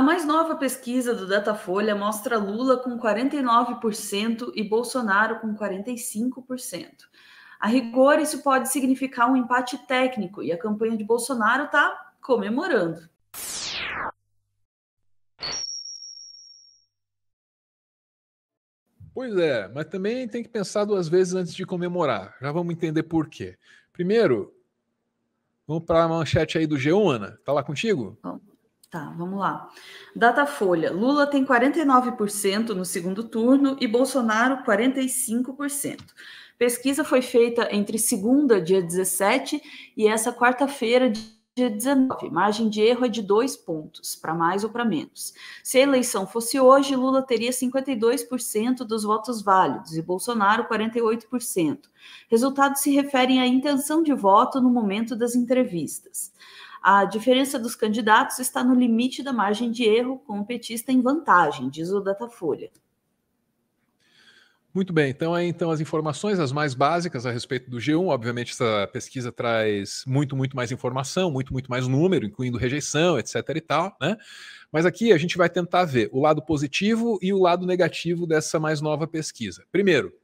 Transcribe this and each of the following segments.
A mais nova pesquisa do Datafolha mostra Lula com 49% e Bolsonaro com 45%. A rigor, isso pode significar um empate técnico e a campanha de Bolsonaro está comemorando. Pois é, mas também tem que pensar duas vezes antes de comemorar. Já vamos entender por quê. Primeiro, vamos para a manchete aí do G1, Ana. Tá lá contigo? Bom. Tá, vamos lá. Datafolha. Lula tem 49% no segundo turno e Bolsonaro 45%. Pesquisa foi feita entre segunda, dia 17, e essa quarta-feira, dia 19. Margem de erro é de dois pontos, para mais ou para menos. Se a eleição fosse hoje, Lula teria 52% dos votos válidos e Bolsonaro 48%. Resultados se referem à intenção de voto no momento das entrevistas. A diferença dos candidatos está no limite da margem de erro, com o petista em vantagem, diz o Datafolha. Muito bem, então aí então as informações, as mais básicas a respeito do G1. Obviamente, essa pesquisa traz muito, muito mais informação, muito, muito mais número, incluindo rejeição, etc. e tal, né? Mas aqui a gente vai tentar ver o lado positivo e o lado negativo dessa mais nova pesquisa. Primeiro,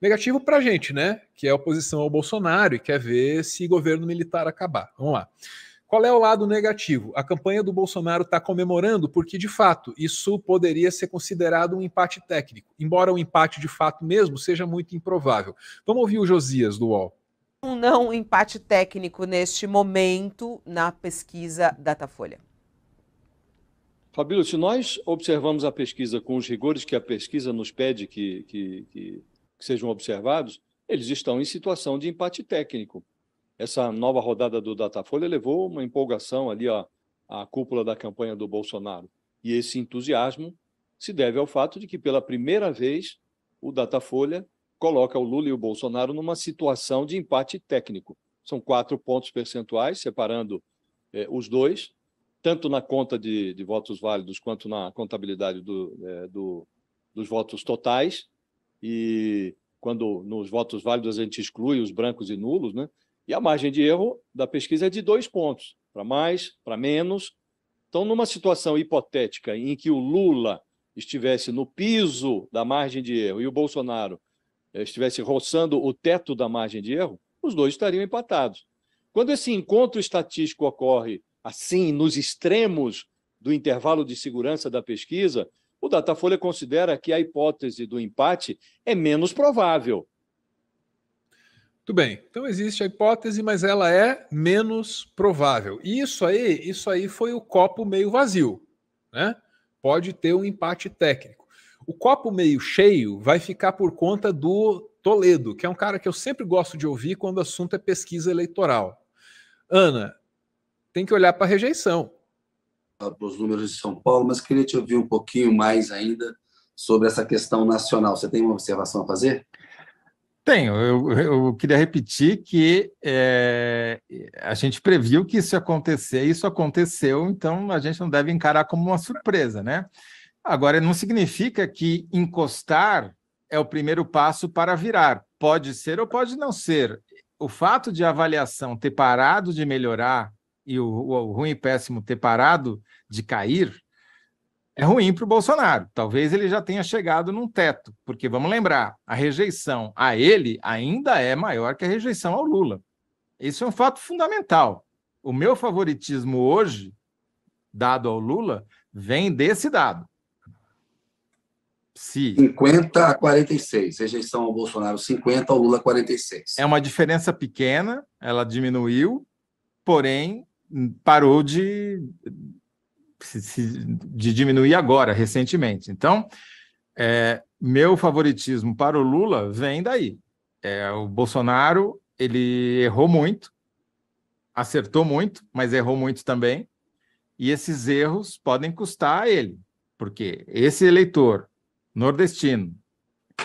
negativo para a gente, né? Que é a oposição ao Bolsonaro e quer ver se governo militar acabar. Vamos lá. Qual é o lado negativo? A campanha do Bolsonaro está comemorando porque, de fato, isso poderia ser considerado um empate técnico, embora o empate de fato mesmo seja muito improvável. Vamos ouvir o Josias do UOL. Um não empate técnico neste momento na pesquisa Datafolha. Fabílio, se nós observamos a pesquisa com os rigores que a pesquisa nos pede que, que, que, que sejam observados, eles estão em situação de empate técnico essa nova rodada do Datafolha levou uma empolgação ali à, à cúpula da campanha do Bolsonaro. E esse entusiasmo se deve ao fato de que, pela primeira vez, o Datafolha coloca o Lula e o Bolsonaro numa situação de empate técnico. São quatro pontos percentuais separando eh, os dois, tanto na conta de, de, votos válidos quanto na contabilidade do, eh, do, dos votos totais. E quando nos votos válidos a gente exclui os brancos e nulos, né? E a margem de erro da pesquisa é de dois pontos, para mais, para menos. Então, numa situação hipotética em que o Lula estivesse no piso da margem de erro e o Bolsonaro eh, estivesse roçando o teto da margem de erro, os dois estariam empatados. Quando esse encontro estatístico ocorre assim, nos extremos do intervalo de segurança da pesquisa, o Datafolha considera que a hipótese do empate é menos provável. Muito bem. Então existe a hipótese, mas ela é menos provável. E isso aí, isso aí foi o copo meio vazio, né? Pode ter um empate técnico. O copo meio cheio vai ficar por conta do Toledo, que é um cara que eu sempre gosto de ouvir quando o assunto é pesquisa eleitoral. Ana, tem que olhar para a rejeição. Para os números de São Paulo, mas queria te ouvir um pouquinho mais ainda sobre essa questão nacional. Você tem uma observação a fazer? Tenho. Eu, eu queria repetir que é, a gente previu que isso ia acontecer, isso aconteceu, então a gente não deve encarar como uma surpresa, né? Agora, não significa que encostar é o primeiro passo para virar. Pode ser ou pode não ser. O fato de a avaliação ter parado de melhorar e o, o ruim e péssimo ter parado de cair é ruim para o Bolsonaro. Talvez ele já tenha chegado num teto, porque vamos lembrar, a rejeição a ele ainda é maior que a rejeição ao Lula. Isso é um fato fundamental. O meu favoritismo hoje, dado ao Lula, vem desse dado. Se... 50 a 46, rejeição ao Bolsonaro 50, ao Lula 46. É uma diferença pequena, ela diminuiu, porém parou de de diminuir agora, recentemente. Então, é, meu favoritismo para o Lula vem daí. É, o Bolsonaro ele errou muito, acertou muito, mas errou muito também. E esses erros podem custar a ele, porque esse eleitor nordestino,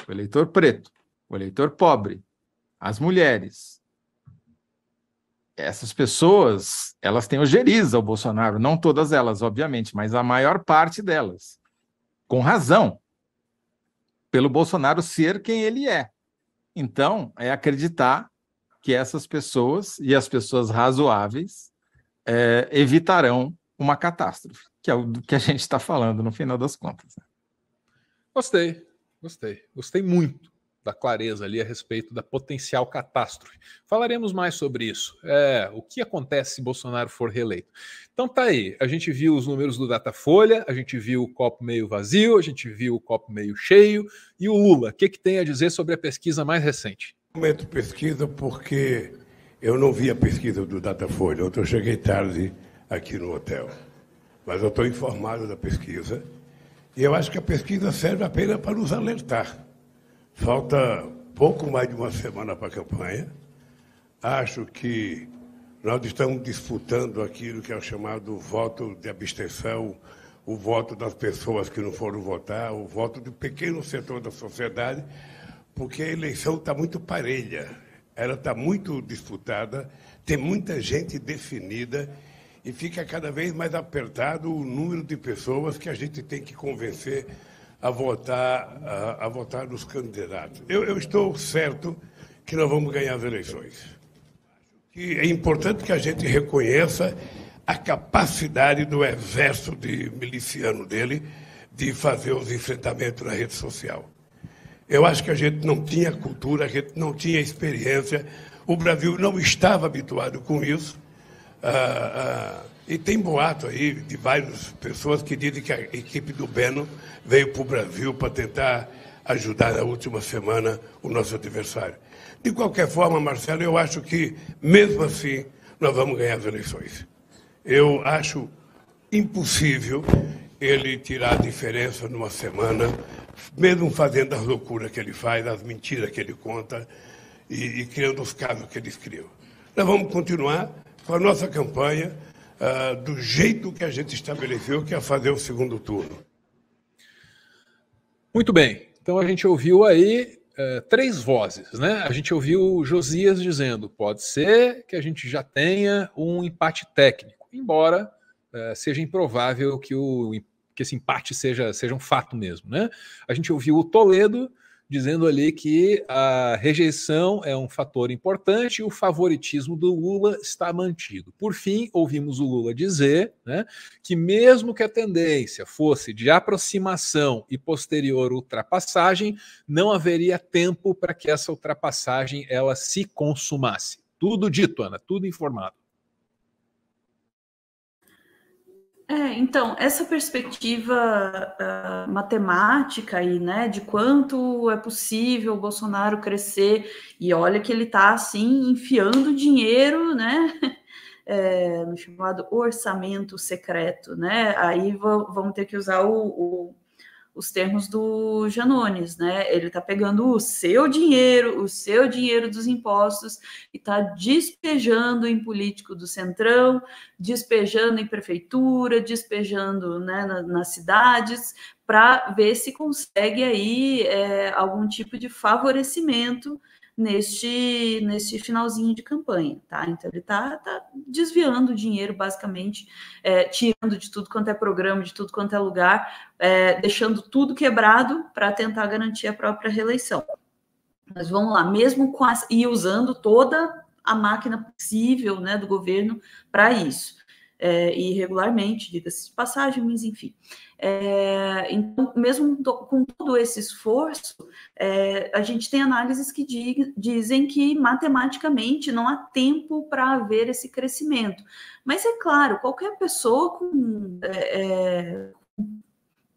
o eleitor preto, o eleitor pobre, as mulheres, essas pessoas, elas têm ojeriza ao Bolsonaro, não todas elas, obviamente, mas a maior parte delas, com razão, pelo Bolsonaro ser quem ele é. Então, é acreditar que essas pessoas e as pessoas razoáveis é, evitarão uma catástrofe, que é o que a gente está falando no final das contas. Né? Gostei, gostei, gostei muito da clareza ali a respeito da potencial catástrofe. Falaremos mais sobre isso. É, o que acontece se Bolsonaro for reeleito? Então tá aí, a gente viu os números do Datafolha, a gente viu o copo meio vazio, a gente viu o copo meio cheio. E o Lula, o que, que tem a dizer sobre a pesquisa mais recente? Momento pesquisa porque eu não vi a pesquisa do Datafolha, ontem eu cheguei tarde aqui no hotel. Mas eu estou informado da pesquisa. E eu acho que a pesquisa serve apenas para nos alertar Falta pouco mais de uma semana para a campanha. Acho que nós estamos disputando aquilo que é o chamado voto de abstenção, o voto das pessoas que não foram votar, o voto de um pequeno setor da sociedade, porque a eleição está muito parelha, ela está muito disputada, tem muita gente definida e fica cada vez mais apertado o número de pessoas que a gente tem que convencer a votar, a, a votar nos candidatos. Eu, eu, estou certo que nós vamos ganhar as eleições. E é importante que a gente reconheça a capacidade do exército de miliciano dele de fazer os enfrentamentos na rede social. Eu acho que a gente não tinha cultura, a gente não tinha experiência. O Brasil não estava habituado com isso. Ah, ah, e tem boato aí de várias pessoas que dizem que a equipe do Beno veio para o Brasil para tentar ajudar na última semana o nosso adversário. De qualquer forma, Marcelo, eu acho que, mesmo assim, nós vamos ganhar as eleições. Eu acho impossível ele tirar a diferença numa semana, mesmo fazendo as loucuras que ele faz, as mentiras que ele conta e, e criando os casos que ele criam. Nós vamos continuar com a nossa campanha uh, do jeito que a gente estabeleceu que ia fazer o segundo turno. Muito bem. Então a gente ouviu aí uh, três vozes, né? A gente ouviu Josias dizendo: pode ser que a gente já tenha um empate técnico, embora uh, seja improvável que, o, que esse empate seja, seja um fato mesmo, né? A gente ouviu o Toledo dizendo ali que a rejeição é um fator importante e o favoritismo do Lula está mantido. Por fim, ouvimos o Lula dizer né, que, mesmo que a tendência fosse de aproximação e posterior ultrapassagem, não haveria tempo para que essa ultrapassagem ela se consumasse. Tudo dito, Ana, tudo informado. É, então, essa perspectiva uh, matemática aí, né, de quanto é possível o Bolsonaro crescer, e olha que ele está assim, enfiando dinheiro, né, é, no chamado orçamento secreto, né, aí vamos ter que usar o, o os termos do Janones, né? Ele está pegando o seu dinheiro, o seu dinheiro dos impostos, e está despejando em político do Centrão, despejando em prefeitura, despejando né, na, nas cidades, para ver se consegue aí é, algum tipo de favorecimento neste, neste finalzinho de campanha, tá? Então ele está tá desviando dinheiro basicamente, é, tirando de tudo quanto é programa, de tudo quanto é lugar, é, deixando tudo quebrado para tentar garantir a própria reeleição. Mas vamos lá, mesmo com as, e usando toda a máquina possível né, do governo para isso é, irregularmente, diga-se de passagem, mas enfim. É, então, mesmo com todo esse esforço, é, a gente tem análises que dizem que matematicamente não há tempo para haver esse crescimento. Mas é claro, qualquer pessoa com, é, é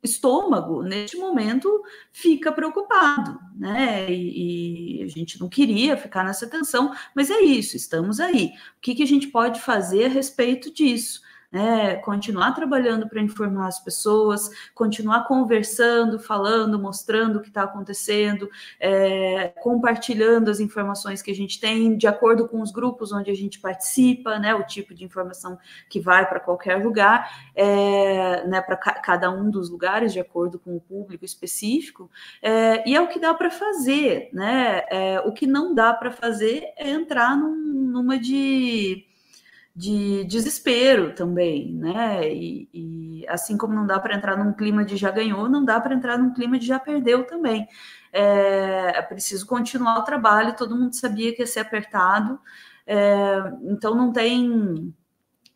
estômago, neste momento, fica preocupado, né? E, e, a gente não queria ficar nessa tensão, mas é isso, estamos aí. O que, que a gente pode fazer a respeito disso? né, continuar trabalhando para informar as pessoas, continuar conversando, falando, mostrando o que está acontecendo, é, compartilhando as informações que a gente tem de acordo com os grupos onde a gente participa, né, o tipo de informação que vai para qualquer lugar, é, né, para ca cada um dos lugares, de acordo com o público específico, é, e é o que dá para fazer, né? o que não dá para fazer é entrar num, numa de de desespero também, né? E, e assim como não dá para entrar num clima de já ganhou, não dá para entrar num clima de já perdeu também. É, é, preciso continuar o trabalho, todo mundo sabia que ia ser apertado, é, então não tem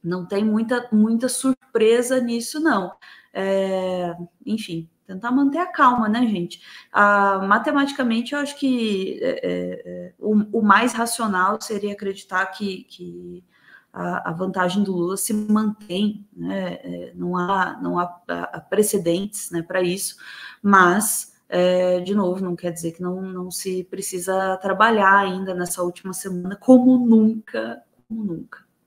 não tem muita, muita surpresa nisso, não. É, enfim, tentar manter a calma, né, gente? Ah, matematicamente, eu acho que é, é, é, o, o, mais racional seria acreditar que, que a, a vantagem do Lula se mantém, né? É, não há, não há é, precedentes né, para isso, mas é, de novo, não quer dizer que não, não se precisa trabalhar ainda nessa última semana, como nunca, como nunca.